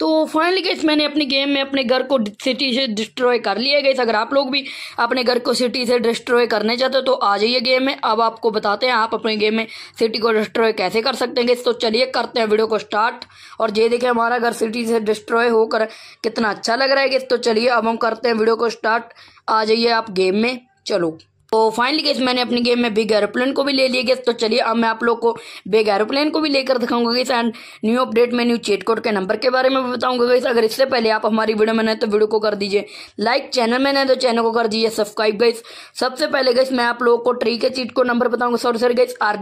तो finally guess मैंने अपनी गेम में अपने घर को सिटी से डिस्ट्रॉय कर लिया गई अगर आप लोग भी अपने घर को सिटी से डिस्ट्रॉय करने चाहते हो तो आ जाइए गेम में अब आपको बताते हैं आप अपने गेम में सिटी को डिस्ट्रॉय कैसे कर सकते हैं तो चलिए करते हैं वीडियो को स्टार्ट और ये देखें हमारा घर सिटी से डिस्ट्रॉय होकर कितना अच्छा लग रहा है तो चलिए अब हम करते हैं वीडियो को स्टार्ट आ जाइए आप गेम में चलो तो फाइनली गेस मैंने अपनी गेम में बिग एरोप्लेन को भी ले लिया गेस तो चलिए अब मैं आप लोग को बिग एरोप्लेन को भी लेकर दिखाऊंगा गैस एंड न्यू अपडेट में न्यू चेट कोड के नंबर के बारे में बताऊंगा गई अगर इससे पहले आप हमारी वीडियो में नहीं तो वीडियो को कर दीजिए लाइक चैनल में नहीं तो चैनल को कर दीजिए सब्सक्राइब गैस सबसे पहले गई मैं आप लोग को ट्री के चीट को नंबर बताऊंगा sorry sir guys R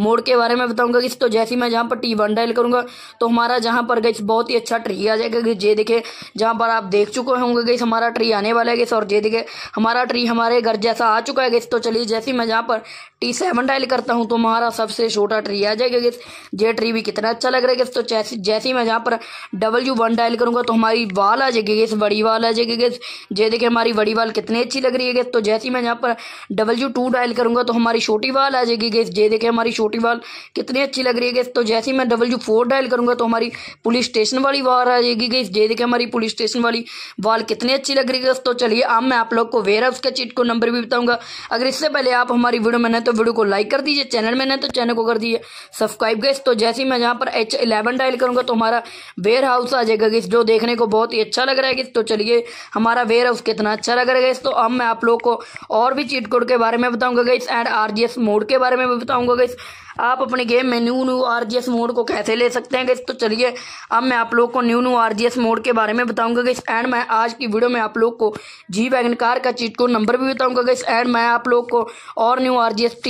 mode के बारे में बताऊंगा गैस तो जैसे मैं जहाँ पर टी वन डायल करूंगा तो हमारा जहाँ पर गई बहुत ही अच्छा ट्री आ जाएगा जे ये देखे जहाँ पर आप देख चुके होंगे गई हमारा ट्री आने वाला है गेस और ये देखे हमारा ट्री हमारे घर जैसा आज चुका है गेस तो चलिए जैसे मैं यहाँ पर टी सेवन डायल करता हूँ तो हमारा सबसे छोटा ट्री आ जाएगा गेस ये ट्री भी कितना अच्छा लग रहा है गेस तो जैसे जैसे ही मैं यहाँ पर डब्ल्यू वन डायल करूँगा तो हमारी वाल आ जाएगी गेस बड़ी वाल आ जाएगी गेस ये देखिए हमारी बड़ी वाल कितनी अच्छी लग रही है गेस तो जैसे ही मैं यहाँ पर डब्ल्यू टू डायल करूँगा तो हमारी छोटी वाल आ जाएगी गेस ये देखिए हमारी छोटी वाल कितनी अच्छी लग रही है गेस तो जैसे ही मैं डब्ल्यू फोर डायल करूँगा तो हमारी पुलिस स्टेशन वाली वाल आ जाएगी गेस ये देखिए हमारी पुलिस स्टेशन वाली वाल कितनी अच्छी लग रही है गेस तो चलिए अब मैं आप लोग को वेयर हाउस के चीट को नंबर भी बताऊँगा होगा अगर इससे पहले आप हमारी वीडियो में न तो वीडियो को लाइक कर दीजिए चैनल में न तो चैनल को कर दीजिए सब्सक्राइब गए तो जैसे ही मैं यहाँ पर एच इलेवन डायल करूँगा तो हमारा वेयर हाउस आ जाएगा गई जो देखने को बहुत ही अच्छा लग रहा है तो चलिए हमारा वेयर हाउस कितना अच्छा लग रहा है तो अब मैं आप लोग को और भी चीट कोड के बारे में बताऊँगा गई एंड आर मोड के बारे में भी बताऊँगा गई आप अपने गेम में new new R G S mode को कैसे ले सकते हैं तो चलिए अब मैं आप लोग को new new R G S mode के बारे में बताऊंगा इस एंड मैं आज की वीडियो में आप लोग को जी वैगन कार का चीट को नंबर भी बताऊंगा इस एंड मैं आप लोग को और new R G S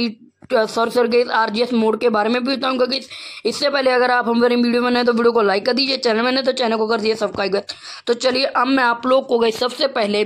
sorry sir guys R G S mode के बारे में भी बताऊंगा गई इससे पहले अगर आप हमारी वीडियो में तो वीडियो को लाइक कर दीजिए चैनल में तो चैनल को कर दीजिए सब्सक्राइब कर तो चलिए अब मैं आप लोग को गई सबसे पहले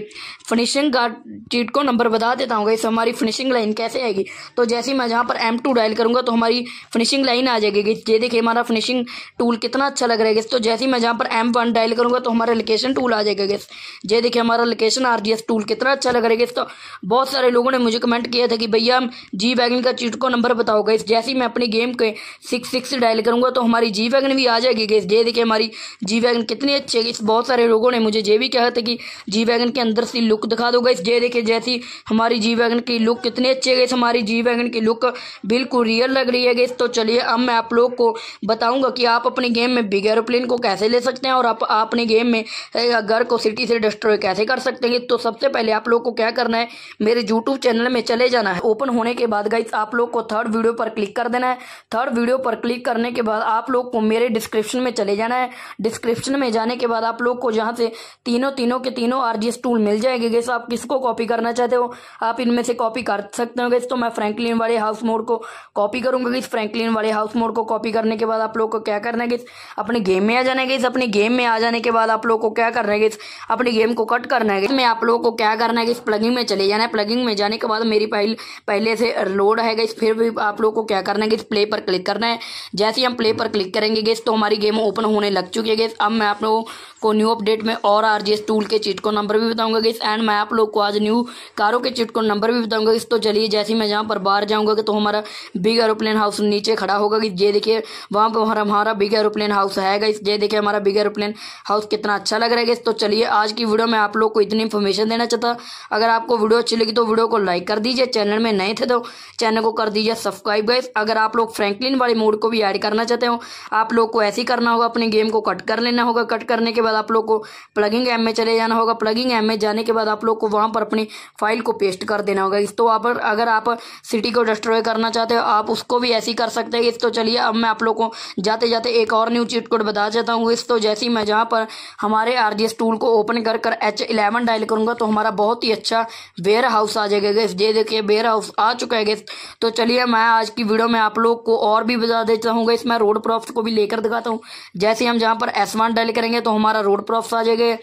फिनिशिंग गार्ड चीट को नंबर बता देता हूँ गई हमारी फिनिशिंग लाइन कैसे आएगी तो जैसे मैं जहाँ पर एम टू डायल करूँगा तो हमारी फिनिशिंग लाइन आ जाएगी ये देखिए हमारा फिनिशिंग टूल कितना अच्छा लग रहा है तो जैसे मैं जहाँ पर एम वन डायल करूँगा तो हमारा लोकेशन टूल आ जाएगा गेस ये देखिए हमारा location R G S tool कितना अच्छा लग रहा है तो बहुत सारे लोगों ने मुझे कमेंट किया था कि भैया जी बैगिंग का सीट को नंबर बताओ गई जैसे ही मैं अपनी गेम के सिक्स सिक्स डायल करूंगा तो हमारी जी वैगन भी आ जाएगी गई ये देखिए हमारी जी वैगन कितनी अच्छी है इस बहुत सारे लोगों ने मुझे ये भी कहा था कि जी वैगन के अंदर से लुक दिखा दो गई ये देखिए जैसी हमारी जी वैगन की लुक कितनी अच्छी है गई हमारी जी वैगन की लुक बिल्कुल रियल लग रही है गई तो चलिए अब मैं आप लोग को बताऊँगा कि आप अपनी गेम में बिग एरोप्लेन को कैसे ले सकते हैं और आप अपने गेम में घर को सिटी से डिस्ट्रॉय कैसे कर सकते हैं तो सबसे पहले आप लोग को क्या करना है मेरे यूट्यूब चैनल में चले जाना है ओपन होने के बाद गाइस आप लोग को थर्ड वीडियो पर क्लिक कर देना है थर्ड वीडियो पर क्लिक करने के बाद आप लोग को मेरे डिस्क्रिप्शन में चले जाना है डिस्क्रिप्शन में जाने के बाद आप लोग को जहाँ से तीनों तीनों के तीनों आर टूल मिल जाएंगे गैस आप किसको कॉपी करना चाहते हो आप इनमें से कॉपी कर सकते हो गैस तो मैं फ्रैंकलिन वाले हाउस मोड को कॉपी करूंगा गैस फ्रैंकलिन वाले हाउस मोड को कॉपी करने के बाद आप लोग को क्या करना है गैस अपने गेम में आ जाना है गैस अपने गेम में आ जाने के बाद आप लोग को क्या करना है गैस अपने गेम को कट करना है मैं आप लोगों को क्या करना है गैस प्लगिंग में चले जाना है प्लगिंग में जाने के बाद मेरी पहले पहले से लोड है गेस फिर भी आप लोग को क्या करना है गेस प्ले पर क्लिक करना है जैसे ही हम प्ले पर क्लिक करेंगे गेस तो हमारी गेम ओपन होने लग चुकी है गेस अब मैं आप लोगों को न्यू अपडेट में और आर टूल के चिट को नंबर भी बताऊंगा गेस एंड मैं आप लोग को आज न्यू कारों के चिट को नंबर भी बताऊंगा गैस तो चलिए जैसे ही मैं जहाँ पर बाहर जाऊँगा तो हमारा बिग एरोप्लेन हाउस नीचे खड़ा होगा गैस ये देखिए वहाँ पर हमारा हमारा बिग एरोप्लेन हाउस है गैस ये देखिए हमारा बिग एरोप्लेन हाउस कितना अच्छा लग रहा है गैस तो चलिए आज की वीडियो में आप लोग को इतनी इन्फॉर्मेशन देना चाहता अगर आपको वीडियो अच्छी लगी तो वीडियो को लाइक कर दीजिए चैनल में नए थे तो चैनल को कर दीजिए सब्सक्राइब गाइस अगर आप लोग फ्रैंकलिन वाले मोड को भी ऐड करना चाहते हो आप लोग को ऐसे ही करना होगा अपने गेम को कट कर लेना होगा कट करने के बाद आप लोग को प्लगिंग एम में चले जाना होगा प्लगिंग एम में जाने के बाद आप लोग को वहाँ पर अपनी फाइल को पेस्ट कर देना होगा इस तो आप अगर आप सिटी को डिस्ट्रॉय करना चाहते हो आप उसको भी ऐसे ही कर सकते हैं इस तो चलिए अब मैं आप लोग को जाते जाते एक और न्यू चीट कोड बता देता हूँ इस तो जैसे ही मैं जहाँ पर हमारे आर टूल को ओपन कर कर एच इलेवन डायल करूँगा तो हमारा बहुत ही अच्छा वेयर हाउस आ जाएगा गैस ये देखिए वेयर हाउस आ चुका है गैस तो तो चलिए मैं आज की वीडियो में आप लोग को और भी बता देता हूँ इसमें रोड प्रॉफ्ट को भी लेकर दिखाता हूँ जैसे हम जहाँ पर एस वन डायल करेंगे तो हमारा रोड प्रॉफ्ट आ जाएगा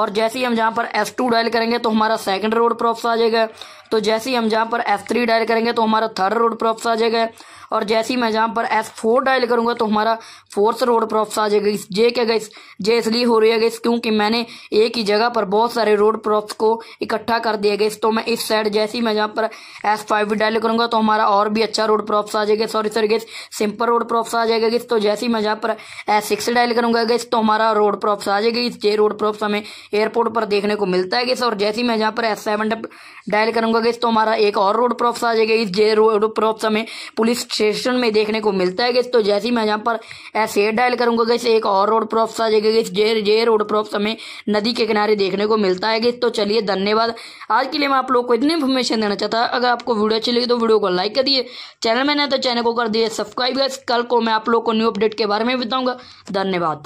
और जैसे ही हम जहाँ पर एस टू डायल करेंगे तो हमारा सेकंड रोड प्रॉफ्स आ जाएगा तो जैसे ही हम जहाँ पर एफ थ्री डायल करेंगे तो हमारा थर्ड रोड प्रॉप्स आ जाएगा और जैसे ही मैं जहाँ पर एफ फोर डायल करूँगा तो हमारा फोर्थ रोड प्रॉप्स आ जाएगा इस जे क्या गई जे इसलिए हो रही है गई क्योंकि मैंने एक ही जगह पर बहुत सारे रोड प्रॉप्स को इकट्ठा कर दिया गया तो मैं इस साइड जैसे ही मैं जहाँ पर एफ फाइव डायल करूँगा तो हमारा और भी अच्छा रोड प्रॉप्स आ जाएगा sorry sir guys simple road props आ जाएगा गई तो जैसे ही मैं जहाँ पर एफ सिक्स डायल करूँगा गई तो हमारा रोड प्रॉप्स आ जाएगी इस जे रोड प्रॉप्स हमें एयरपोर्ट पर देखने को मिलता है गई और जैसे ही मैं जहाँ पर एफ सेवन डायल करूँगा गई तो हमारा एक और रोड पर आ जाएगा इस जे रोड पर हमें पुलिस स्टेशन में देखने को मिलता है गई तो जैसे ही मैं यहाँ पर ऐसे डायल करूंगा गई एक और रोड पर आ जाएगा गई जे जे रोड पर हमें में नदी के किनारे देखने को मिलता है गई तो चलिए धन्यवाद आज के लिए मैं आप लोग को इतनी इन्फॉर्मेशन देना चाहता अगर आपको वीडियो अच्छी लगी तो वीडियो को लाइक कर दिए चैनल में न तो चैनल को कर दिए सब्सक्राइब कल को मैं आप लोग को न्यू अपडेट के बारे में बताऊँगा धन्यवाद